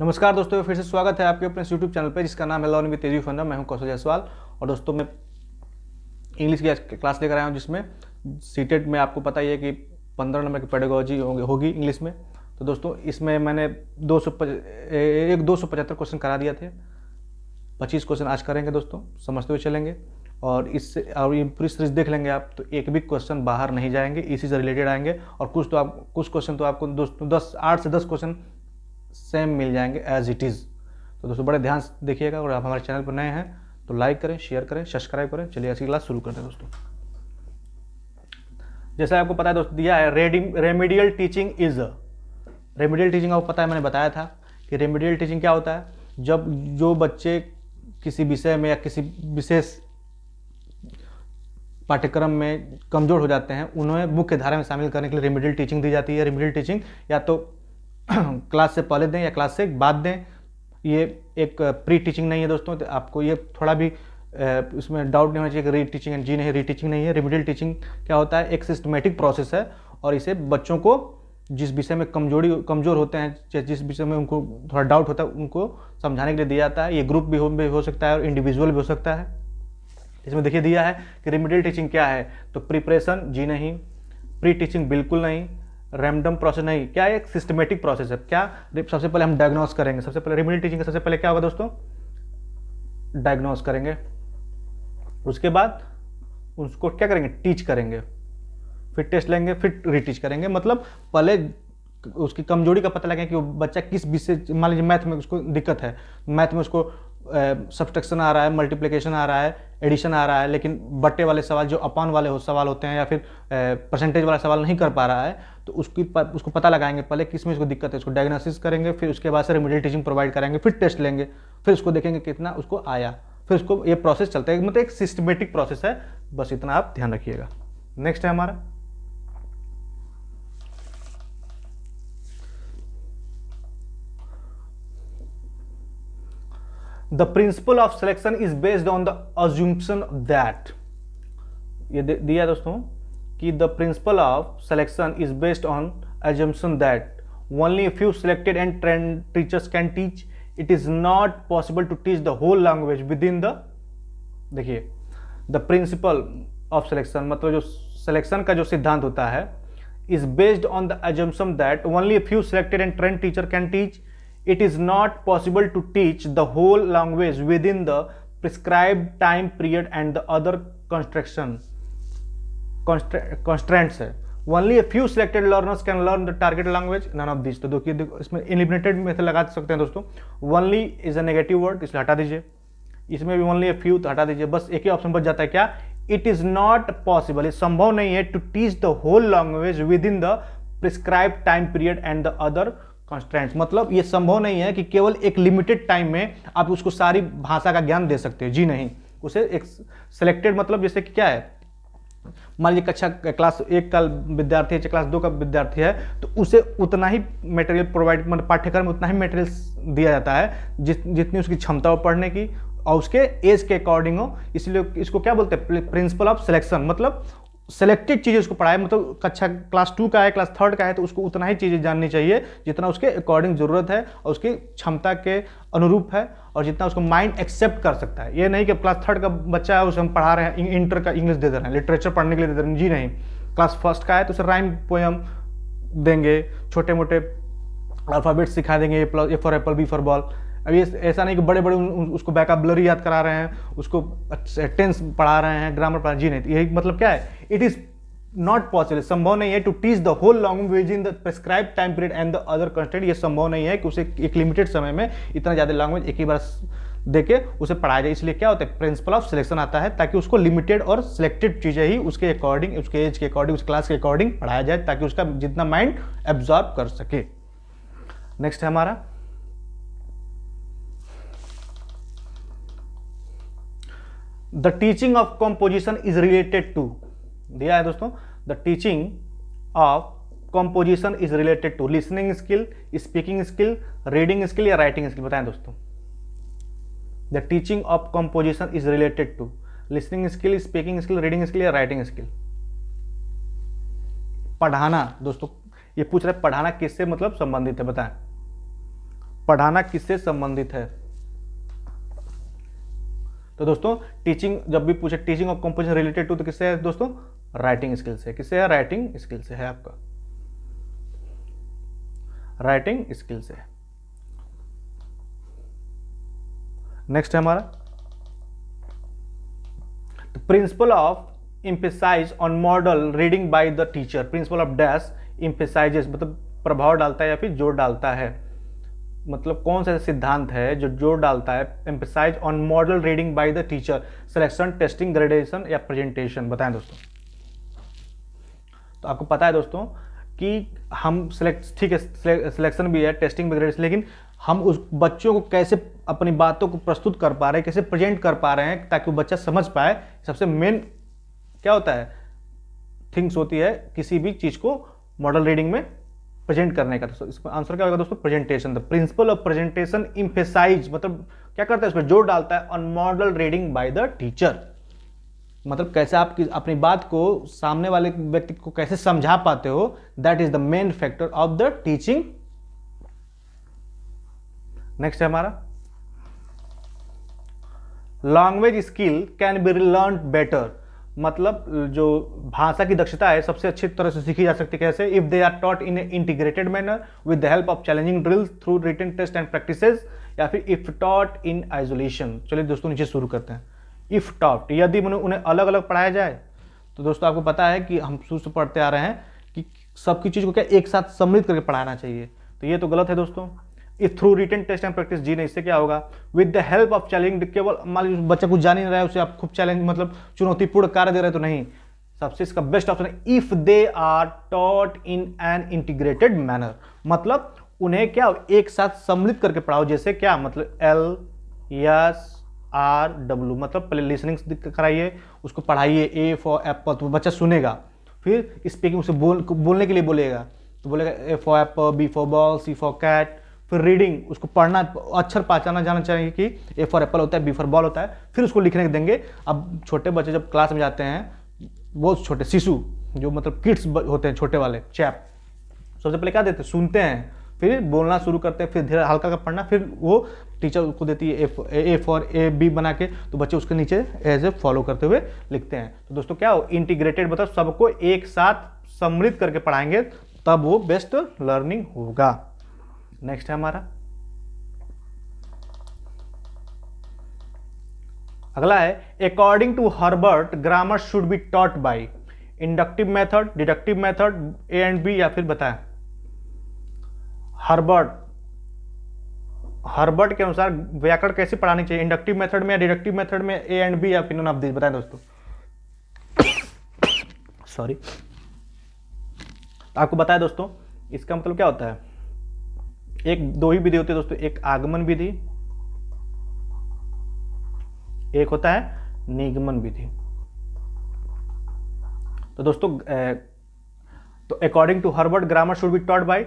नमस्कार दोस्तों फिर से स्वागत है आपके अपने यूट्यूब चैनल पर जिसका नाम है लॉन विद तेजी फंडा मैं हूं कौशल जायसवाल और दोस्तों मैं इंग्लिश की क्लास लेकर आया हूं जिसमें सीटेड e में आपको पता ही है कि पंद्रह नंबर की पेडोगोलॉजी होगी इंग्लिश में तो दोस्तों इसमें मैंने दो सौ एक दो सौ पचहत्तर क्वेश्चन करा दिया थे पच्चीस क्वेश्चन आज करेंगे दोस्तों समझते हुए चलेंगे और इससे और ये पूरी सीरीज देख लेंगे आप तो एक भी क्वेश्चन बाहर नहीं जाएंगे इसी से रिलेटेड आएंगे और कुछ तो आप कुछ क्वेश्चन तो आपको दोस्तों दस आठ से दस क्वेश्चन सेम मिल जाएंगे एज इट इज़ तो दोस्तों बड़े ध्यान से देखिएगा और आप हमारे चैनल पर नए हैं तो लाइक करें शेयर करें सब्सक्राइब करें चलिए ऐसी क्लास शुरू करते हैं दोस्तों जैसे आपको पता है दोस्तों दिया है remedial teaching is remedial teaching आपको पता है मैंने बताया था कि रेमिडियल टीचिंग क्या होता है जब जो बच्चे किसी विषय में या किसी विशेष पाठ्यक्रम में कमजोर हो जाते हैं उन्हें मुख्य धारा में शामिल करने के लिए रेमिडियल टीचिंग दी जाती है रेमिडियल टीचिंग या तो क्लास से पहले दें या क्लास से बाद दें ये एक प्री टीचिंग नहीं है दोस्तों तो आपको ये थोड़ा भी उसमें डाउट नहीं होना चाहिए कि री टीचिंग जी नहीं री टीचिंग नहीं है रिमिडियल टीचिंग क्या होता है एक सिस्टमेटिक प्रोसेस है और इसे बच्चों को जिस विषय में कमजोरी कमज़ोर होते हैं जिस विषय में उनको थोड़ा डाउट होता है उनको समझाने के लिए दिया जाता है ये ग्रुप भी हो भी हो सकता है और इंडिविजुअल भी हो सकता है इसमें देखिए दिया है कि रिमिडियल टीचिंग क्या है तो प्रिपरेशन जी नहीं प्री टीचिंग बिल्कुल नहीं रैंडम प्रोसेस नहीं क्या एक सिस्टमेटिक प्रोसेस है क्या सबसे पहले हम डायग्नोस करेंगे सबसे पहले रिमिडियल टीचिंग सबसे पहले क्या होगा दोस्तों डायग्नोस करेंगे उसके बाद उसको क्या करेंगे टीच करेंगे फिर टेस्ट लेंगे फिर रीटीच करेंगे मतलब पहले उसकी कमजोरी का पता लगे कि वो बच्चा किस विषय मान लीजिए मैथ में उसको दिक्कत है मैथ में उसको सब्सट्रक्शन आ रहा है मल्टीप्लिकेशन आ रहा है एडिशन आ रहा है लेकिन बट्टे वाले सवाल जो अपान वाले हो सवाल होते हैं या फिर परसेंटेज वाला सवाल नहीं कर पा रहा है तो उसकी प, उसको पता लगाएंगे पहले किस में इसको दिक्कत है उसको डायग्नोसिस करेंगे फिर उसके बाद से रिमिडियल टीचिंग प्रोवाइड करेंगे फिर टेस्ट लेंगे फिर उसको देखेंगे कितना उसको आया फिर उसको ये प्रोसेस चलता है मतलब एक सिस्टमेटिक प्रोसेस है बस इतना आप ध्यान रखिएगा नेक्स्ट है हमारा the principle of selection is based on the assumption that ये दिया दोस्तों कि the principle of selection is based on assumption that only a few selected and trained teachers can teach it is not possible to teach the whole language within the देखिए the principle of selection मतलब जो selection का जो सिद्धांत होता है is based on the assumption that only a few selected and trained teacher can teach it is not possible to teach the whole language within the prescribe time period and the other construction constraints है only few selected learners can learn the target language none of this तो देखिए इसमें eliminated method लगा तो सकते हैं दोस्तों only is a negative word इसलिए हटा दीजिए इसमें भी ओनली फ्यू तो हटा दीजिए बस एक ही ऑप्शन बच जाता है क्या इट इज नॉट पॉसिबल ये संभव नहीं है to teach the whole language within the prescribe time period and the other constants मतलब ये संभव नहीं है कि केवल एक लिमिटेड टाइम में आप उसको सारी भाषा का ज्ञान दे सकते हैं जी नहीं उसे एक सिलेक्टेड मतलब जैसे कि क्या है मान लीजिए कक्षा क्लास एक का विद्यार्थी है क्लास दो का विद्यार्थी है तो उसे उतना ही मटेरियल प्रोवाइड मतलब पाठ्यक्रम में उतना ही मटेरियल दिया जाता है जित जितनी उसकी क्षमता हो पढ़ने की और उसके एज के अकॉर्डिंग हो इसलिए इसको क्या बोलते हैं प्रिंसिपल ऑफ सिलेक्शन मतलब सेलेक्टेड चीज़ें उसको पढ़ाए मतलब कक्षा क्लास टू का है क्लास थर्ड का है तो उसको उतना ही चीज़ें जाननी चाहिए जितना उसके अकॉर्डिंग ज़रूरत है और उसकी क्षमता के अनुरूप है और जितना उसको माइंड एक्सेप्ट कर सकता है ये नहीं कि क्लास थर्ड का बच्चा है उसे हम पढ़ा रहे हैं इंटर का इंग्लिश दे दे रहे हैं लिटरेचर पढ़ने के लिए दे दे रहे हैं जी नहीं क्लास फर्स्ट का है तो उसे राइम पोएम देंगे छोटे मोटे अल्फ़ाबेट सिखा देंगे A plus A for apple B for ball अभी ऐसा नहीं कि बड़े बड़े उसको बैकअप ब्लरी याद करा रहे हैं उसको टेंस पढ़ा रहे हैं ग्रामर पढ़ा जी नहीं तो यही मतलब क्या है इट इज़ नॉट पॉसिबल संभव नहीं है to teach the whole language in the prescribe time period and the other constant ये संभव नहीं है कि उसे एक लिमिटेड समय में इतना ज़्यादा लैंग्वेज एक ही बार देके उसे पढ़ाया जाए इसलिए क्या होता है प्रिंसिपल ऑफ सिलेक्शन आता है ताकि उसको लिमिटेड और सिलेक्टेड चीज़ें ही उसके अकॉर्डिंग उसके एज के अकॉर्डिंग उस क्लास के अकॉर्डिंग पढ़ाया जाए ताकि उसका जितना माइंड एब्जॉर्ब कर सके नेक्स्ट है हमारा the teaching of composition is related to दिया है दोस्तों the teaching of composition is related to listening skill speaking skill reading skill या राइटिंग स्किल बताएं दोस्तों the teaching of composition is related to listening skill speaking skill reading skill या writing skill पढ़ाना दोस्तों ये पूछ रहे पढ़ाना किससे मतलब संबंधित है बताएं पढ़ाना किससे संबंधित है तो दोस्तों टीचिंग जब भी पूछे teaching of composition related to तो किससे है दोस्तों राइटिंग स्किल से किससे है राइटिंग स्किल से है आपका राइटिंग स्किल से नेक्स्ट है हमारा principle of emphasize on model reading by the teacher principle of dash emphasizes मतलब प्रभाव डालता है या फिर जोर डालता है मतलब कौन सा सिद्धांत है जो जोर डालता है emphasize on model reading by the teacher selection testing gradation या प्रेजेंटेशन बताएं दोस्तों तो आपको पता है दोस्तों कि हम सिलेक्ट ठीक है सिलेक्शन भी है टेस्टिंग भी ग्रेडेशन लेकिन हम उस बच्चों को कैसे अपनी बातों को प्रस्तुत कर पा रहे हैं कैसे प्रेजेंट कर पा रहे हैं ताकि वो बच्चा समझ पाए सबसे मेन क्या होता है थिंग्स होती है किसी भी चीज़ को मॉडल रीडिंग में प्रेजेंट करने का दोस्तों आंसर क्या होगा दोस्तों presentation the principle of presentation emphasize मतलब क्या करता है इसमें जोर डालता है on model reading by the teacher मतलब कैसे आप अपनी बात को सामने वाले व्यक्ति को कैसे समझा पाते हो that is the main factor of the teaching next है हमारा language skill can be learn better मतलब जो भाषा की दक्षता है सबसे अच्छी तरह से सीखी जा सकती है कैसे if they are taught in a integrated manner with the help of challenging drills through return test and practice या फिर इफ टॉट इन आइसोलेशन चलिए दोस्तों नीचे शुरू करते हैं इफ टॉट यदि उन्हें अलग अलग पढ़ाया जाए तो दोस्तों आपको पता है कि हम शुरू से पढ़ते आ रहे हैं कि सबकी चीज़ को क्या एक साथ सम्मिलित करके पढ़ाना चाहिए तो ये तो गलत है दोस्तों through return test and practice जी नहीं इससे क्या होगा with the help of challenge केवल मान लीजिए बच्चा कुछ जान ही नहीं रहा है उसे आप खूब चैलेंज मतलब चुनौतीपूर्ण कार्य दे रहे तो नहीं सबसे इसका बेस्ट ऑप्शन है if they are taught in an integrated manner मतलब उन्हें क्या एक साथ सम्मिलित करके पढ़ाओ जैसे क्या मतलब एल यस आर डब्ल्यू मतलब पहले लिसनिंग कराइए उसको पढ़ाइए ए फॉर एप्पल तो बच्चा सुनेगा फिर स्पीकिंग उसे बोल बोलने के लिए बोलेगा तो बोलेगा A for apple B for ball C for cat फिर रीडिंग उसको पढ़ना अक्षर पहचाना जाना चाहिए कि ए फॉर एप्पल होता है बी फॉर बॉल होता है फिर उसको लिखने देंगे अब छोटे बच्चे जब क्लास में जाते हैं वो छोटे शिशु जो मतलब किड्स होते हैं छोटे वाले चैप सबसे पहले क्या देते हैं सुनते हैं फिर बोलना शुरू करते हैं फिर धीरे हल्का का पढ़ना फिर वो टीचर उसको देती है ए फॉर ए बी बना के तो बच्चे उसके नीचे एज ए फॉलो करते हुए लिखते हैं तो दोस्तों क्या हो इंटीग्रेटेड मतलब सबको एक साथ सम्मिलित करके पढ़ाएंगे तब वो बेस्ट लर्निंग होगा नेक्स्ट है हमारा अगला है according to Herbert grammar should be taught by inductive method deductive method A and B या फिर बताएं हर्बर्ट हर्बर्ट के अनुसार व्याकरण कैसे पढ़ानी चाहिए इंडक्टिव मेथड में या डिडक्टिव मेथड में ए एंड बी या फिर आप ऑफ बताएं दोस्तों सॉरी आपको बताया दोस्तों इसका मतलब क्या होता है एक दो ही विधि होती है दोस्तों एक आगमन विधि एक होता है निगमन विधि तो दोस्तों तो according to Herbert grammar should be taught by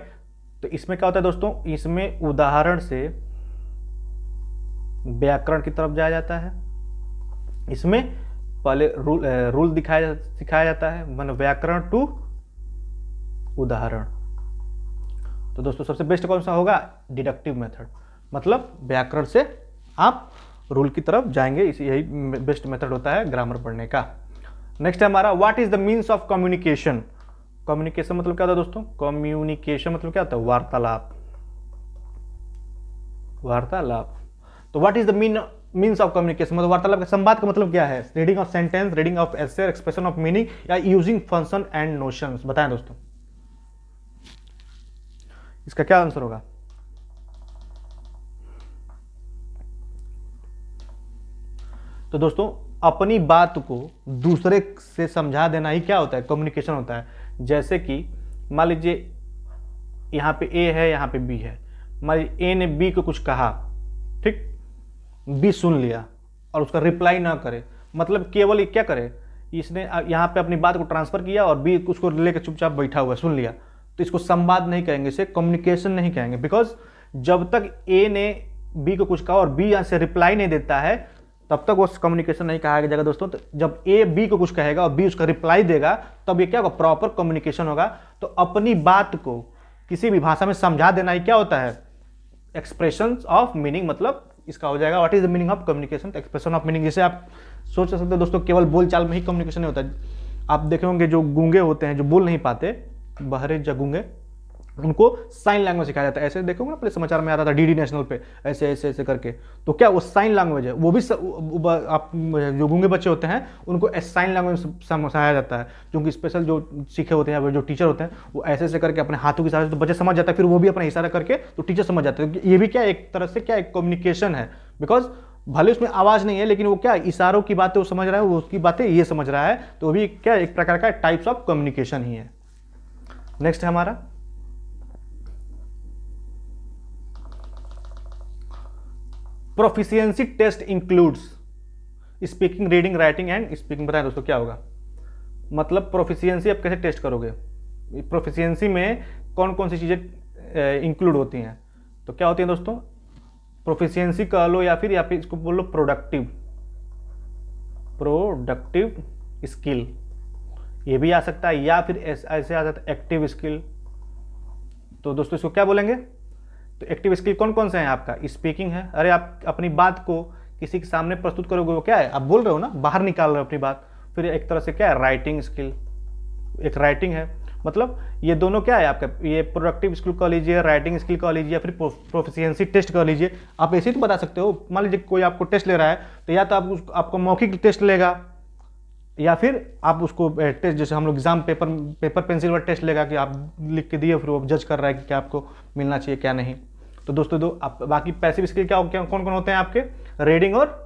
तो इसमें क्या होता है दोस्तों इसमें उदाहरण से व्याकरण की तरफ जाया जाता है इसमें पहले रूल रूल दिखाया सिखाया जाता है मन व्याकरण टू उदाहरण तो दोस्तों सबसे बेस्ट कौन सा होगा डिडक्टिव मेथड मतलब व्याकरण से आप रूल की तरफ जाएंगे इसी यही बेस्ट मेथड होता है ग्रामर पढ़ने का नेक्स्ट है हमारा what is the means of communication communication मतलब क्या होता है दोस्तों कम्युनिकेशन मतलब क्या होता है वार्तालाप वार्तालाप तो what is the mean means of communication मतलब वार्तालाप का संवाद का मतलब क्या है reading of sentence reading of एसर एक्सप्रेशन ऑफ मीनिंग या यूजिंग फंक्शन एंड नोशन बताएं दोस्तों इसका क्या आंसर होगा तो दोस्तों अपनी बात को दूसरे से समझा देना ही क्या होता है कम्युनिकेशन होता है जैसे कि मान लीजिए यहाँ पे ए है यहाँ पे बी है मान लीजिए ए ने बी को कुछ कहा ठीक बी सुन लिया और उसका रिप्लाई ना करे मतलब केवल क्या करे इसने यहाँ पे अपनी बात को ट्रांसफर किया और बी उसको लेकर चुपचाप बैठा हुआ सुन लिया तो इसको संवाद नहीं कहेंगे इसे कम्युनिकेशन नहीं कहेंगे बिकॉज जब तक ए ने बी को कुछ कहा और बी यहाँ से रिप्लाई नहीं देता है तब तक वो कम्युनिकेशन नहीं कहा जाएगा दोस्तों तो जब ए बी को कुछ कहेगा और बी उसका रिप्लाई देगा तब ये क्या होगा प्रॉपर कम्युनिकेशन होगा तो अपनी बात को किसी भी भाषा में समझा देना ही क्या होता है एक्सप्रेशन ऑफ मीनिंग मतलब इसका हो जाएगा what is the meaning of communication expression of meaning जिसे आप सोच सकते हो दोस्तों केवल बोलचाल में ही कम्युनिकेशन नहीं होता आप देखे होंगे जो गूंगे होते हैं जो बोल नहीं पाते बाहर जगूंगे उनको साइन लैंग्वेज सिखाया जाता है ऐसे देखोगे ना पहले समाचार में आता था डीडी नेशनल पे ऐसे ऐसे ऐसे करके तो क्या वो साइन लैंग्वेज है वो भी स, उ, आप जो गूंगे बच्चे होते हैं उनको साइन लैंग्वेज समझाया जाता है क्योंकि स्पेशल जो सीखे होते हैं जो टीचर होते हैं वो ऐसे ऐसे करके अपने हाथों के से तो बच्चे समझ जाता है फिर वो भी अपना इशारा करके तो टीचर समझ जाते हैं ये भी क्या एक तरह से क्या एक कम्युनिकेशन है बिकॉज भले उसमें आवाज़ नहीं है लेकिन वो क्या इशारों की बातें वो समझ रहा है वो उसकी बातें ये समझ रहा है तो भी क्या एक प्रकार का टाइप्स ऑफ कम्युनिकेशन ही है नेक्स्ट है हमारा proficiency test includes speaking reading writing and speaking बताएं दोस्तों क्या होगा मतलब प्रोफिशियंसी आप कैसे टेस्ट करोगे प्रोफिशियंसी में कौन कौन सी चीज़ें इंक्लूड होती हैं तो क्या होती हैं दोस्तों प्रोफिशियंसी कह लो या फिर या फिर इसको बोलो प्रोडक्टिव प्रोडक्टिव स्किल ये भी आ सकता है या फिर ऐसे आ जाता है एक्टिव स्किल तो दोस्तों इसको क्या बोलेंगे तो एक्टिव स्किल कौन कौन सा है आपका स्पीकिंग है अरे आप अपनी बात को किसी के सामने प्रस्तुत करोगे वो क्या है आप बोल रहे हो ना बाहर निकाल रहे हो अपनी बात फिर एक तरह से क्या है राइटिंग स्किल एक राइटिंग है मतलब ये दोनों क्या है आपका ये प्रोडक्टिव स्किल कह लीजिए राइटिंग स्किल कह लीजिए या फिर प्रोफिशियंसी टेस्ट कह लीजिए आप ऐसे ही तो बता सकते हो मान लीजिए कोई आपको टेस्ट ले रहा है तो या तो आप उसको आपको मौखिक टेस्ट लेगा या फिर आप उसको टेस्ट जैसे हम लोग एग्जाम पेपर पेपर पेंसिल पर टेस्ट लेगा कि आप लिख के दिए फिर वो जज कर रहा है कि क्या आपको मिलना चाहिए क्या नहीं तो दोस्तों दो आप बाकी पैसिव स्किल क्या, क्या कौन कौन होते हैं आपके रीडिंग और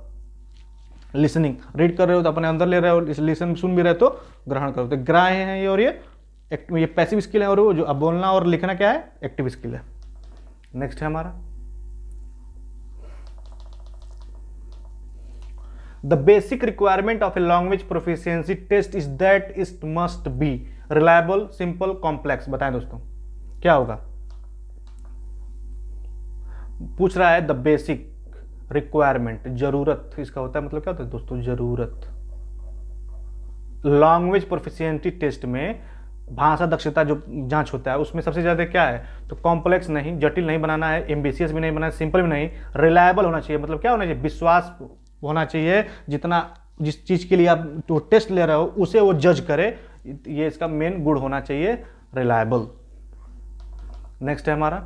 लिसनिंग रीड कर रहे हो तो अपने अंदर ले रहे हो लिसन सुन भी रहे तो ग्रहण करो तो ग्राह हैं ये और ये ये पैसिव स्किल है और वो जो अब बोलना और लिखना क्या है एक्टिव स्किल है नेक्स्ट है हमारा the basic requirement of a language proficiency test is that is must be reliable simple complex बताएं दोस्तों क्या होगा पूछ रहा है द बेसिक रिक्वायरमेंट जरूरत इसका होता है मतलब क्या होता है दोस्तों जरूरत लैंग्वेज प्रोफिशियंसी टेस्ट में भाषा दक्षता जो जांच होता है उसमें सबसे ज़्यादा क्या है तो कॉम्प्लेक्स नहीं जटिल नहीं बनाना है एम्बिशियस भी नहीं बनाना है सिंपल भी नहीं रिलायबल होना चाहिए मतलब क्या होना चाहिए विश्वास होना चाहिए जितना जिस चीज़ के लिए आप तो टेस्ट ले रहे हो उसे वो जज करे ये इसका मेन गुड होना चाहिए रिलायबल नेक्स्ट है हमारा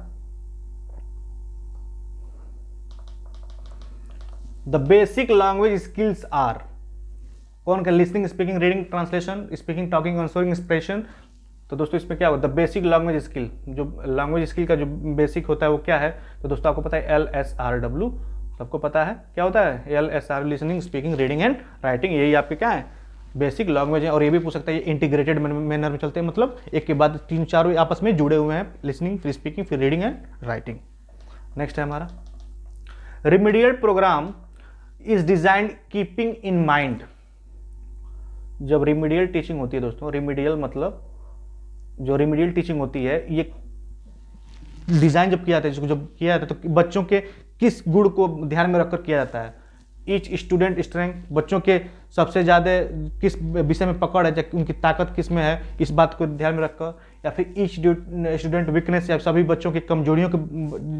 the basic language skills are कौन का listening speaking reading translation speaking talking answering expression तो दोस्तों इसमें क्या होगा द बेसिक लैंग्वेज स्किल जो लैंग्वेज स्किल का जो बेसिक होता है वो क्या है तो दोस्तों आपको पता है एल एस आर डब्ल्यू सबको पता है क्या होता है L S R listening speaking reading and writing यही आपके क्या है बेसिक लैंग्वेज है और ये भी पूछ सकता है ये इंटीग्रेटेड मैनर में चलते हैं मतलब एक के बाद तीन चार आपस में जुड़े हुए हैं लिसनिंग फिर स्पीकिंग फिर रीडिंग एंड राइटिंग नेक्स्ट है हमारा remedial program is design keeping in mind जब रिमीडियल टीचिंग होती है दोस्तों रिमीडियल मतलब जो रिमीडियल टीचिंग होती है ये डिज़ाइन जब किया जाता है जिसको जब किया जाता है तो बच्चों के किस गुण को ध्यान में रखकर किया जाता है ईच स्टूडेंट स्ट्रेंथ बच्चों के सबसे ज़्यादा किस विषय में पकड़ है उनकी ताकत किस में है इस बात को ध्यान में रखकर या फिर ईच स्टूडेंट वीकनेस या सभी बच्चों की कमजोरियों की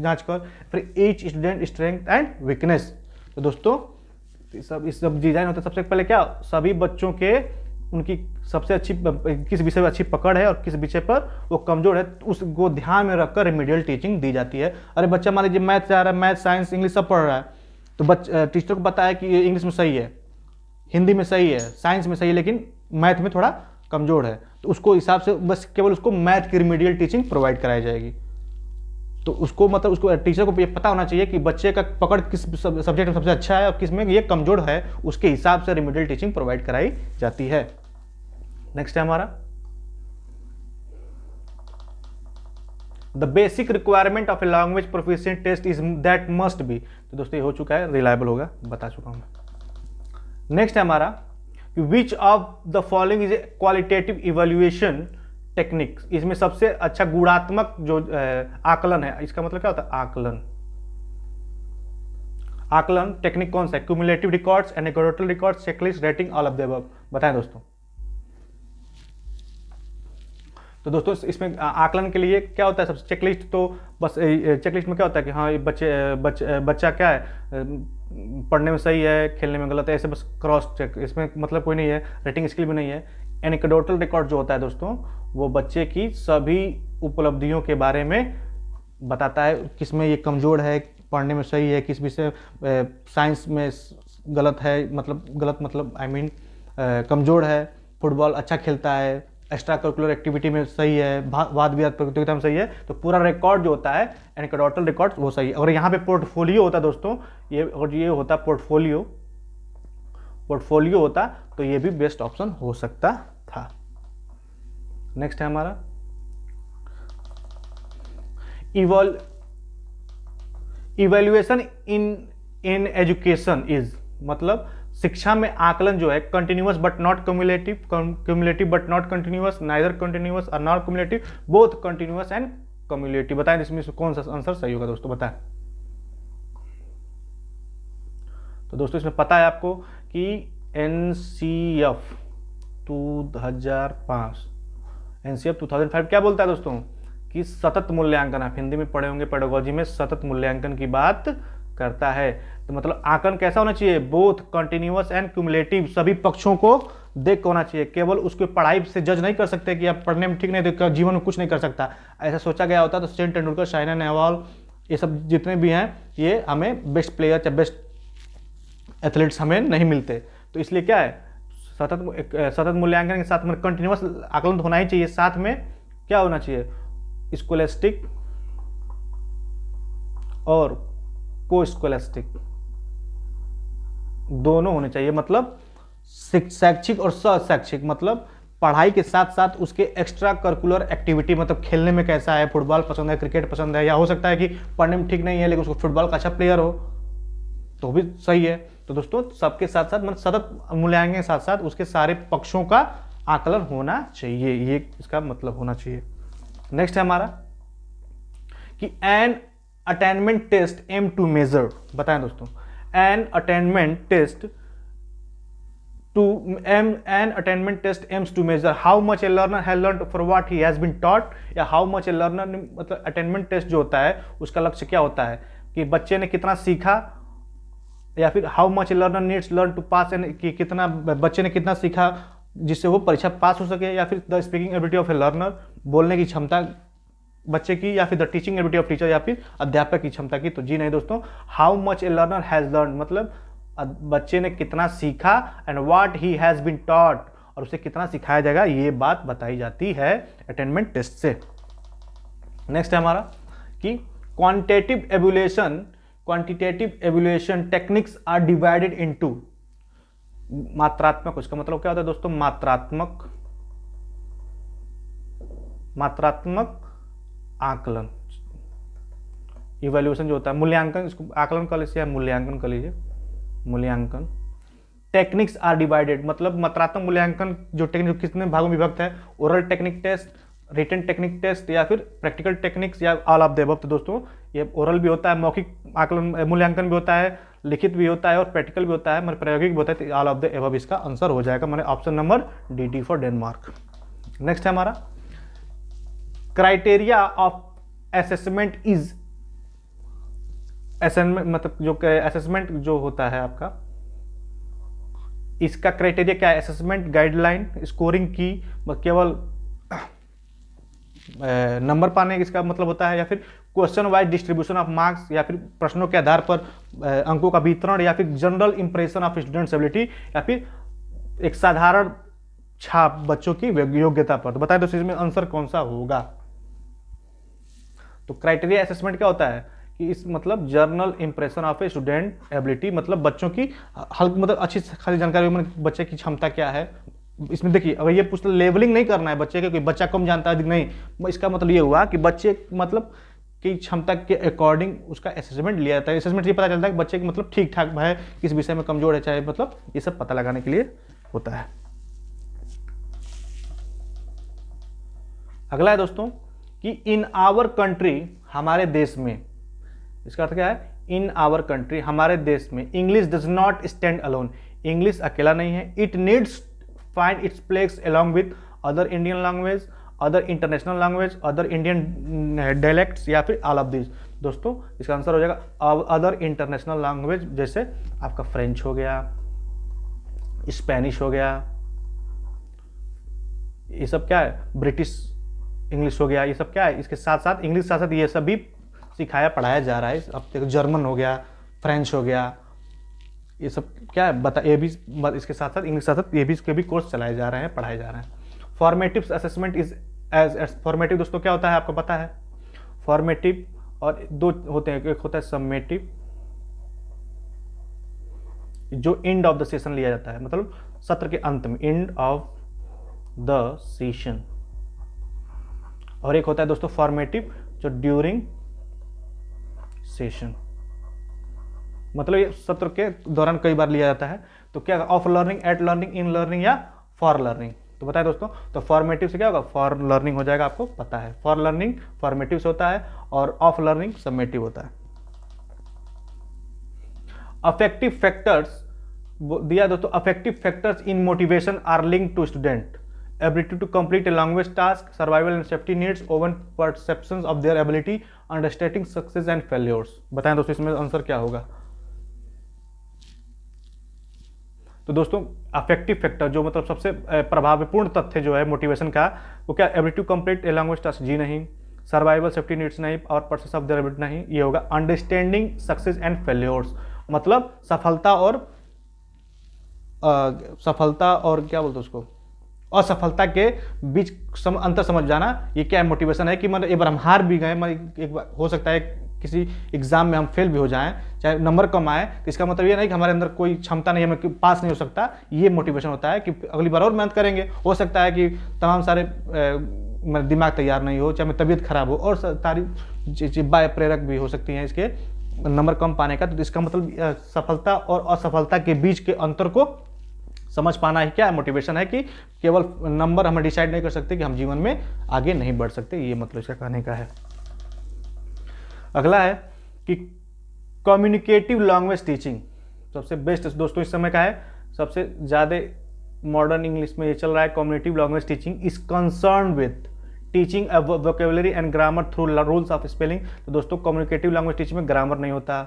जाँच कर फिर each student strength and weakness तो दोस्तों सब इस सब डिजाइन होता है सबसे पहले क्या सभी बच्चों के उनकी सबसे अच्छी किस विषय पर अच्छी पकड़ है और किस विषय पर वो कमज़ोर है उसको ध्यान में रखकर रिमीडियल टीचिंग दी जाती है अरे बच्चा मान लीजिए मैथ से आ रहा है मैथ साइंस इंग्लिश सब पढ़ रहा है तो बच्चा टीचर को बताया कि ये इंग्लिश में सही है हिंदी में सही है साइंस में सही है लेकिन मैथ में थोड़ा कमज़ोर है तो उसको हिसाब से बस केवल उसको मैथ की रिमीडियल टीचिंग प्रोवाइड कराई जाएगी तो उसको मतलब उसको टीचर को ये पता होना चाहिए कि बच्चे का पकड़ किस सब्जेक्ट में सबसे अच्छा है और किस में ये कमज़ोर है उसके हिसाब से रिमीडियल टीचिंग प्रोवाइड कराई जाती है नेक्स्ट है हमारा the basic requirement of a language proficient test is that must be तो दोस्तों ये हो चुका है रिलायबल होगा बता चुका हूं नेक्स्ट है हमारा which of the following is a qualitative evaluation technique इसमें सबसे अच्छा गुणात्मक जो आकलन है इसका मतलब क्या होता है आकलन आकलन टेक्निक कौन सा है cumulative records anecdotal records checklist rating all of the बताएं दोस्तों तो दोस्तों इसमें आकलन के लिए क्या होता है सबसे चेकलिस्ट तो बस चेकलिस्ट में क्या होता है कि हाँ ये बच्चे बच, बच्चा क्या है पढ़ने में सही है खेलने में गलत है ऐसे बस क्रॉस चेक इसमें मतलब कोई नहीं है रेटिंग स्किल भी नहीं है एनिकडोटल रिकॉर्ड जो होता है दोस्तों वो बच्चे की सभी उपलब्धियों के बारे में बताता है किस में ये कमज़ोर है पढ़ने में सही है किस विषय साइंस में गलत है मतलब गलत मतलब आई I मीन mean, कमज़ोर है फुटबॉल अच्छा खेलता है एक्स्ट्रा करिकुलर एक्टिविटी में सही है वाद विवाद प्रतियोगिता में सही है तो पूरा रिकॉर्ड जो होता है एनकडोटल रिकॉर्ड वो सही है और यहाँ पे पोर्टफोलियो होता है दोस्तों ये और ये होता पोर्टफोलियो पोर्टफोलियो होता तो ये भी बेस्ट ऑप्शन हो सकता था नेक्स्ट है हमारा eval evaluation in in education is मतलब शिक्षा में आकलन जो है continuous but not cumulative cumulative but not continuous neither continuous और not cumulative both continuous and cumulative बताएं इसमें से कौन सा आंसर सही होगा दोस्तों बताएं तो दोस्तों इसमें पता है आपको कि एन सी एफ टू हजार पाँच N C F two thousand five क्या बोलता है दोस्तों कि सतत मूल्यांकन आप हिंदी में पढ़े होंगे पेडोगोलॉजी में सतत मूल्यांकन की बात करता है तो मतलब आकलन कैसा होना चाहिए बोथ कंटिन्यूस एंड क्यूमुलेटिव सभी पक्षों को देख होना चाहिए केवल उसके पढ़ाई से जज नहीं कर सकते कि आप पढ़ने में ठीक नहीं थे जीवन में कुछ नहीं कर सकता ऐसा सोचा गया होता तो सचिन तेंदुलकर साइना नेहवाल ये सब जितने भी हैं ये हमें बेस्ट प्लेयर या बेस्ट एथलीट्स हमें नहीं मिलते तो इसलिए क्या है सतत सतत मूल्यांकन के साथ में मतलब कंटिन्यूस आकलन तो होना ही चाहिए साथ में क्या होना चाहिए स्कोलेस्टिक और को स्कोलेस्टिक दोनों होने चाहिए मतलब शैक्षिक और सशैक्षिक मतलब पढ़ाई के साथ साथ उसके एक्स्ट्रा करिकुलर एक्टिविटी मतलब खेलने में कैसा है फुटबॉल पसंद है क्रिकेट पसंद है या हो सकता है कि पढ़ने में ठीक नहीं है लेकिन उसको फुटबॉल का अच्छा प्लेयर हो तो भी सही है तो दोस्तों सबके साथ साथ मतलब सतत मूल्यांकन के साथ साथ उसके सारे पक्षों का आकलन होना चाहिए ये इसका मतलब होना चाहिए नेक्स्ट है हमारा कि an attainment test aim to measure बताएं दोस्तों an attainment test to aim an attainment test aims to measure how much a learner है learn for what he has been taught या हाउ मच ए लर्नर मतलब attainment test जो होता है उसका लक्ष्य क्या होता है कि बच्चे ने कितना सीखा या फिर how much a learner needs learn to pass an कि कितना बच्चे ने कितना सीखा जिससे वो परीक्षा पास हो सके या फिर the speaking ability of a learner बोलने की क्षमता बच्चे की या फिर the teaching ability of teacher या फिर अध्यापक की क्षमता की तो जी नहीं दोस्तों how much a learner has learn मतलब बच्चे ने कितना सीखा and what he has been taught और उसे कितना सिखाया जाएगा ये बात बताई जाती है अटेंडमेंट टेस्ट से नेक्स्ट है हमारा कि quantitative evaluation quantitative evaluation techniques are divided into मात्रात्मक उसका मतलब क्या होता है दोस्तों मात्रात्मक मात्रात्मक आकलन इवेल्यूशन जो होता है मूल्यांकन इसको आकलन कर लीजिए मूल्यांकन कर लीजिए मूल्यांकन टेक्निक्स आर डिवाइडेड मतलब मात्रात्मक मूल्यांकन जो टेक्निक कितने भागों में विभक्त है oral technique test written technique test या फिर प्रैक्टिकल टेक्निक्स या ऑल ऑफ देवप्त दोस्तों ये ओरल भी होता है मौखिक आकलन मूल्यांकन भी होता है लिखित भी होता है और प्रैक्टिकल भी होता है मैंने प्रायोगिक भी होता है ऑल ऑफ द एब इसका आंसर हो जाएगा मैंने option number D D for Denmark next है हमारा क्राइटेरिया ऑफ असेसमेंट इज मतलब जो असेसमेंट जो होता है आपका इसका क्राइटेरिया क्या है असेसमेंट गाइडलाइन स्कोरिंग की केवल नंबर पाने इसका मतलब होता है या फिर question wise distribution of marks या फिर प्रश्नों के आधार पर अंकों का वितरण या फिर general impression of students ability या फिर एक साधारण छाप बच्चों की योग्यता पर तो बताएं दोस्तों इसमें आंसर कौन सा होगा तो क्राइटेरिया असेसमेंट क्या होता है कि इस मतलब general impression of a student ability मतलब बच्चों की हल्क मतलब अच्छी खासी जानकारी मतलब बच्चे की क्षमता क्या है इसमें देखिए अगर ये पूछता लेवलिंग नहीं करना है बच्चे के कोई बच्चा कम जानता है नहीं इसका मतलब ये हुआ कि बच्चे मतलब की क्षमता के अकॉर्डिंग उसका असेसमेंट लिया जाता है असेसमेंट ये पता चलता है कि बच्चे की मतलब ठीक ठाक है किस विषय में कमजोर है चाहे मतलब ये सब पता लगाने के लिए होता है अगला है दोस्तों कि इन आवर कंट्री हमारे देश में इसका अर्थ क्या है इन आवर कंट्री हमारे देश में English does not stand alone English अकेला नहीं है it needs find its place along with other Indian language other international language other Indian dialects या फिर ऑल ऑफ दिस दोस्तों इसका आंसर हो जाएगा अदर इंटरनेशनल लैंग्वेज जैसे आपका फ्रेंच हो गया स्पेनिश हो गया ये सब क्या है ब्रिटिश इंग्लिश हो गया ये सब क्या है इसके साथ साथ इंग्लिश साथ साथ ये सब भी सिखाया पढ़ाया जा रहा है अब तक जर्मन हो गया फ्रेंच हो गया ये सब क्या है बता ये भी इसके साथ साथ इंग्लिश साथ साथ ये भी इसके भी कोर्स चलाए जा रहे हैं पढ़ाए जा रहे हैं formative assessment is as S formative दोस्तों क्या होता है आपको पता है फॉर्मेटिव और दो होते हैं एक होता है सबमेटिव जो एंड ऑफ द सेशन लिया जाता है मतलब सत्र के अंत में एंड ऑफ द सेशन और एक होता है दोस्तों फॉर्मेटिव जो ड्यूरिंग सेशन मतलब ये सत्र के दौरान कई बार लिया जाता है तो क्या of learning at learning in learning या फॉर लर्निंग तो बताए दोस्तों तो फॉर्मेटिव से क्या होगा फॉर लर्निंग हो जाएगा आपको पता है फॉर लर्निंग फॉर्मेटिव से होता है और ऑफ लर्निंग सबमेटिव होता है अफेक्टिव फैक्टर्स दिया दोस्तों affective factors in motivation are link to student ability to complete a language task survival and safety needs own perception of their ability understanding success and failures बताएं दोस्तों इसमें answer क्या होगा तो दोस्तों अफेक्टिव फैक्टर जो मतलब सबसे प्रभावपूर्ण तथ्य जो है मोटिवेशन का वो क्या ability to complete a language task जी नहीं सर्वाइवल सेफ्टी नीड्स नहीं और परसेस ऑफ देयर एबिलिटी नहीं ये होगा अंडरस्टैंडिंग सक्सेस एंड फेल्योर्स मतलब सफलता और आ, सफलता और क्या बोलते उसको असफलता के बीच सम, अंतर समझ जाना ये क्या मोटिवेशन है कि मतलब एक बार हम हार भी गए मतलब एक बार हो सकता है किसी एग्जाम में हम फेल भी हो जाएं चाहे नंबर कम आए तो इसका मतलब ये नहीं कि हमारे अंदर कोई क्षमता नहीं हमें पास नहीं हो सकता ये मोटिवेशन होता है कि अगली बार और मेहनत करेंगे हो सकता है कि तमाम सारे मेरा दिमाग तैयार नहीं हो चाहे मेरी तबीयत खराब हो और सारी चिब्बा प्रेरक भी हो सकती हैं इसके नंबर कम पाने का तो इसका मतलब सफलता और असफलता के बीच के अंतर को समझ पाना ही क्या है मोटिवेशन है कि केवल नंबर हमें डिसाइड नहीं कर सकते कि हम जीवन में आगे नहीं बढ़ सकते ये मतलब इसका कहने का है अगला है कि कम्युनिकेटिव लैंग्वेज टीचिंग सबसे बेस्ट दोस्तों इस समय का है सबसे ज़्यादा मॉडर्न इंग्लिश में ये चल रहा है communicative language teaching is concern with teaching vocabulary and grammar through rules of spelling तो दोस्तों कम्युनिकेटिव लैंग्वेज टीचिंग में ग्रामर नहीं होता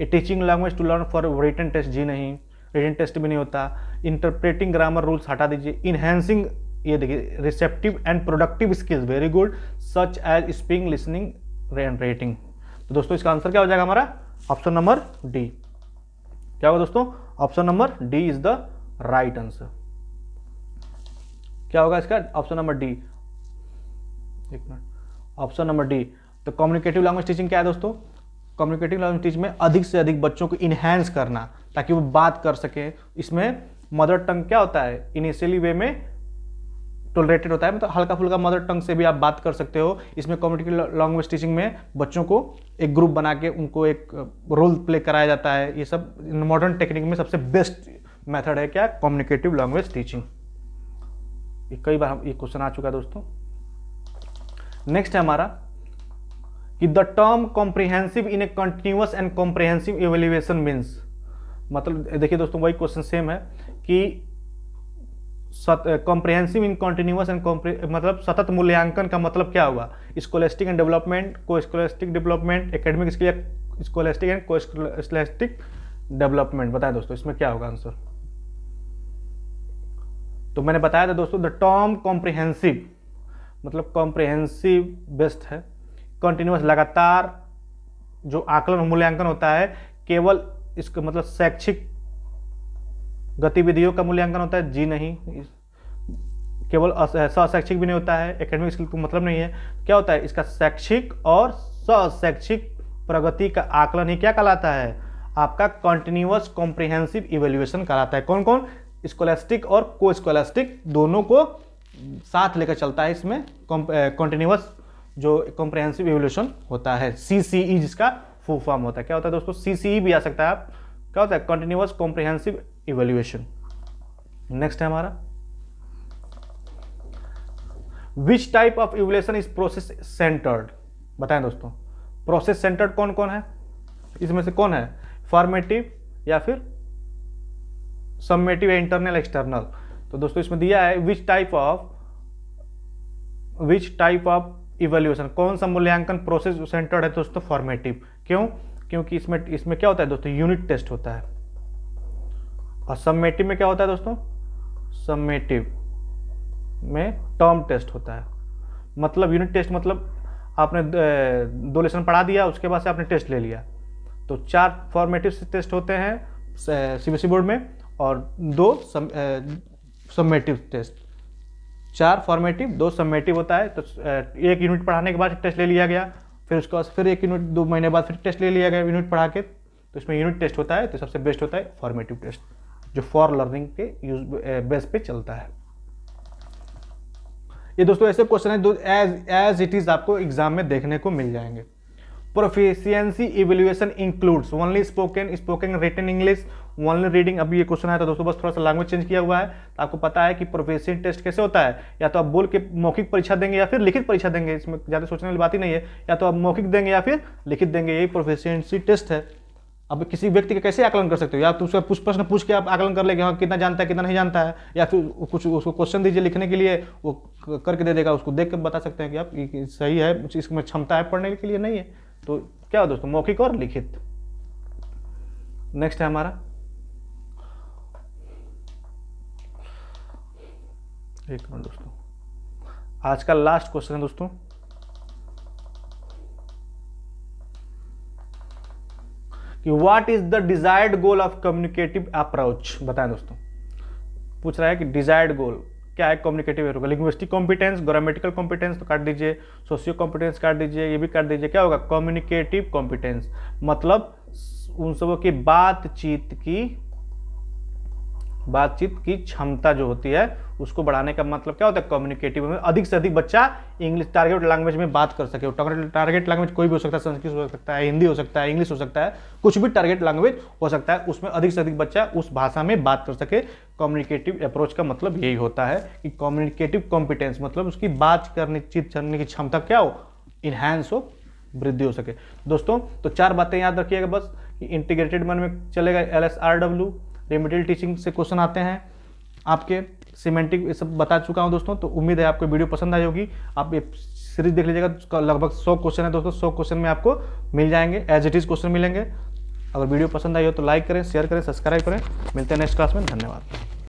a teaching language to learn for written test जी नहीं रिटर्न टेस्ट भी नहीं होता इंटरप्रेटिंग ग्रामर रूल्स हटा दीजिए इनहेंसिंग ये देखिए receptive and productive skills very good such as speaking listening and writing तो दोस्तों इसका आंसर क्या हो जाएगा हमारा ऑप्शन नंबर डी क्या होगा दोस्तों option number D is the right answer क्या होगा इसका ऑप्शन नंबर डी एक मिनट ऑप्शन नंबर डी तो कम्युनिकेटिव लैंग्वेज टीचिंग क्या है दोस्तों कम्युनिकेटिंग लर्निंग में अधिक से अधिक बच्चों को इन्हेंस करना ताकि वो बात कर सके इसमें मदर टंग क्या होता है इनिशियली वे में टोलरेटेड होता है मतलब हल्का फुल्का मदर टंग से भी आप बात कर सकते हो इसमें कम्युनिटी लैंग्वेज टीचिंग में बच्चों को एक ग्रुप बना के उनको एक रोल प्ले कराया जाता है ये सब मॉडर्न टेक्निक में सबसे बेस्ट मेथड है क्या कम्युनिकेटिव लैंग्वेज टीचिंग कई बार हम ये क्वेश्चन आ चुका है दोस्तों नेक्स्ट है हमारा कि the term comprehensive in a continuous and comprehensive evaluation means मतलब देखिए दोस्तों वही क्वेश्चन सेम है कि कॉम्प्रिहेंसिव इन कॉन्टिन्यूस एंड मतलब सतत मूल्यांकन का मतलब क्या हुआ scholastic and development co scholastic development academic skill scholastic and co scholastic development बताएं दोस्तों इसमें क्या होगा आंसर तो मैंने बताया था दोस्तों द टर्म कॉम्प्रिहेंसिव मतलब कॉम्प्रिहेंसिव बेस्ट है कंटिन्यूस लगातार जो आकलन मूल्यांकन होता है केवल इसको मतलब शैक्षिक गतिविधियों का मूल्यांकन होता है जी नहीं केवल सशैक्षिक भी नहीं होता है एकेडमिक स्किल को मतलब नहीं है क्या होता है इसका शैक्षिक और सशैक्षिक प्रगति का आकलन ही क्या कहलाता है आपका कॉन्टिन्यूस कॉम्प्रिहेंसिव इवेल्युएशन कहलाता है कौन कौन स्कोलेस्टिक और को स्कोलेस्टिक दोनों को साथ लेकर चलता है इसमें कॉन्टिन्यूस जो कॉम्प्रहेंसिव एवोल्यूशन होता है सी सी ई जिसका फुल फॉर्म होता है क्या होता है दोस्तों सी सी ई भी आ सकता है आप क्या होता है कॉन्टिन्यूस कॉम्प्रहेंसिव इवेल्युएशन नेक्स्ट है हमारा which type of evolution is process centered बताएं दोस्तों प्रोसेस सेंटर्ड कौन कौन है इसमें से कौन है फॉर्मेटिव या फिर सबमेटिव इंटरनल एक्सटर्नल तो दोस्तों इसमें दिया है which type of which type of evaluation कौन सा मूल्यांकन प्रोसेस सेंटर्ड है दोस्तों फॉर्मेटिव क्यों क्योंकि इसमें इसमें क्या होता है दोस्तों यूनिट टेस्ट होता है और सबमेटिव में क्या होता है दोस्तों सबमेटिव में टर्म टेस्ट होता है मतलब यूनिट टेस्ट मतलब आपने दो लेसन पढ़ा दिया उसके बाद से आपने टेस्ट ले लिया तो चार फॉर्मेटिव टेस्ट होते हैं सीबीएसई बोर्ड e में और दो सम, सबमेटिव टेस्ट चार फॉर्मेटिव दो सबमेटिव होता है तो एक यूनिट पढ़ाने के बाद टेस्ट ले लिया गया फिर उसके बाद फिर एक यूनिट दो महीने बाद फिर टेस्ट ले लिया गया यूनिट पढ़ा के तो इसमें यूनिट टेस्ट होता है तो सबसे बेस्ट होता है फॉर्मेटिव टेस्ट जो फॉर लर्निंग के यूज बेस पे चलता है ये दोस्तों ऐसे क्वेश्चन है एज एज इट इज आपको एग्जाम में देखने को मिल जाएंगे proficiency evaluation includes only spoken spoken written English online reading अभी ये क्वेश्चन आया था दोस्तों बस थोड़ा सा लैंग्वेज चेंज किया हुआ है तो आपको पता है कि प्रोफेशन टेस्ट कैसे होता है या तो आप बोल के मौखिक परीक्षा देंगे या फिर लिखित परीक्षा देंगे इसमें ज़्यादा सोचने वाली बात ही नहीं है या तो आप मौखिक देंगे या फिर लिखित देंगे यही प्रोफेशनसी टेस्ट है अब किसी व्यक्ति का कैसे आकलन कर सकते हो या तो उसका कुछ प्रश्न पूछ के आप आकलन कर लेंगे हाँ कितना जानता है कितना नहीं जानता है या फिर कुछ उसको क्वेश्चन दीजिए लिखने के लिए वो करके दे देगा उसको देख कर बता सकते हैं कि आप सही है इसमें क्षमता है पढ़ने के लिए नहीं है तो क्या हो दोस्तों मौखिक और लिखित नेक्स्ट है हमारा एक मिनट दोस्तों आज का लास्ट क्वेश्चन है दोस्तों कि what is the desired goal of communicative approach बताएं दोस्तों पूछ रहा है कि डिजायर्ड गोल क्या है कम्युनिकेटिव एरो का लिंग्विस्टिक कॉम्पिटेंस ग्रामेटिकल कॉम्पिटेंस तो काट दीजिए सोशियो कॉम्पिटेंस काट दीजिए ये भी काट दीजिए क्या होगा कम्युनिकेटिव कॉम्पिटेंस मतलब उन सबों की बातचीत की बातचीत की क्षमता जो होती है उसको बढ़ाने का मतलब क्या होता है कम्युनिकेटिव में अधिक से अधिक बच्चा इंग्लिश टारगेट लैंग्वेज में बात कर सके टारगेट लैंग्वेज कोई भी हो सकता है संस्कृत हो सकता है हिंदी हो सकता है इंग्लिश हो सकता है कुछ भी टारगेट लैंग्वेज हो सकता है उसमें अधिक से अधिक बच्चा उस भाषा में बात कर सके कम्युनिकेटिव अप्रोच का मतलब यही होता है कि कम्युनिकेटिव कॉम्पिटेंस मतलब उसकी बात करने चीज करने की क्षमता क्या हो इन्हांस हो वृद्धि हो सके दोस्तों तो चार बातें याद रखिएगा बस इंटीग्रेटेड मन में चलेगा L S R W remedial teaching से क्वेश्चन आते हैं आपके सीमेंटिक ये सब बता चुका हूँ दोस्तों तो उम्मीद है आपको वीडियो पसंद आई होगी आप ये सीरीज देख लीजिएगा उसका लगभग सौ क्वेश्चन है दोस्तों सौ क्वेश्चन में आपको मिल जाएंगे एज इट इज़ क्वेश्चन मिलेंगे अगर वीडियो पसंद आई हो तो लाइक करें शेयर करें सब्सक्राइब करें मिलते हैं नेक्स्ट क्लास में धन्यवाद